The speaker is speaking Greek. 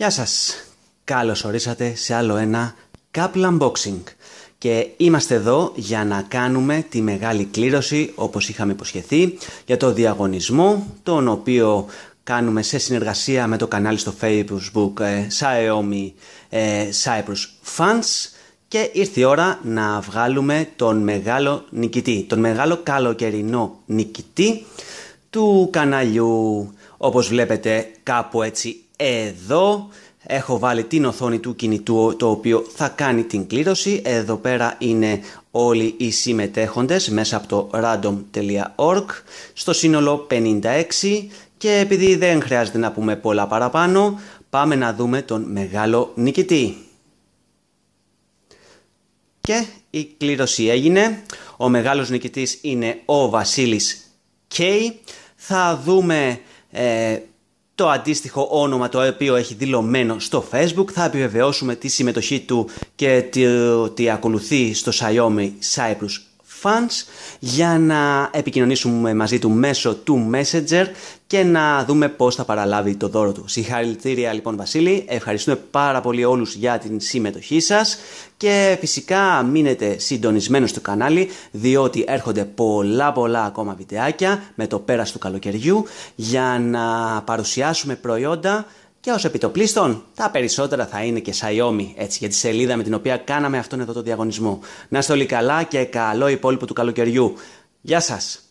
Γεια σας! Καλώς ορίσατε σε άλλο ένα couple unboxing και είμαστε εδώ για να κάνουμε τη μεγάλη κλήρωση όπως είχαμε υποσχεθεί για το διαγωνισμό τον οποίο κάνουμε σε συνεργασία με το κανάλι στο facebook ε, Xiaomi ε, Fans και ήρθε η ώρα να βγάλουμε τον μεγάλο νικητή, τον μεγάλο καλοκαιρινό νικητή του καναλιού όπως βλέπετε κάπου έτσι εδώ έχω βάλει την οθόνη του κινητού το οποίο θα κάνει την κλήρωση. Εδώ πέρα είναι όλοι οι συμμετέχοντες μέσα από το random.org στο σύνολο 56 και επειδή δεν χρειάζεται να πούμε πολλά παραπάνω πάμε να δούμε τον μεγάλο νικητή. Και η κλήρωση έγινε. Ο μεγάλος νικητής είναι ο Βασίλης Κέι. Θα δούμε ε, το αντίστοιχο όνομα το οποίο έχει δηλωμένο στο facebook θα επιβεβαιώσουμε τη συμμετοχή του και ότι ακολουθεί στο Xiaomi Cyprus fans για να επικοινωνήσουμε μαζί του μέσω του Messenger και να δούμε πώς θα παραλάβει το δώρο του. Συγχαρητήρια λοιπόν Βασίλη, ευχαριστούμε πάρα πολύ όλους για την συμμετοχή σας και φυσικά μείνετε συντονισμένοι στο κανάλι διότι έρχονται πολλά πολλά ακόμα βιντεάκια με το πέρας του καλοκαιριού για να παρουσιάσουμε προϊόντα και ως επιτοπλίστων τα περισσότερα θα είναι και Xiaomi, έτσι για τη σελίδα με την οποία κάναμε αυτόν εδώ το διαγωνισμό. Να είστε όλοι καλά και καλό υπόλοιπο του καλοκαιριού. Γεια σας!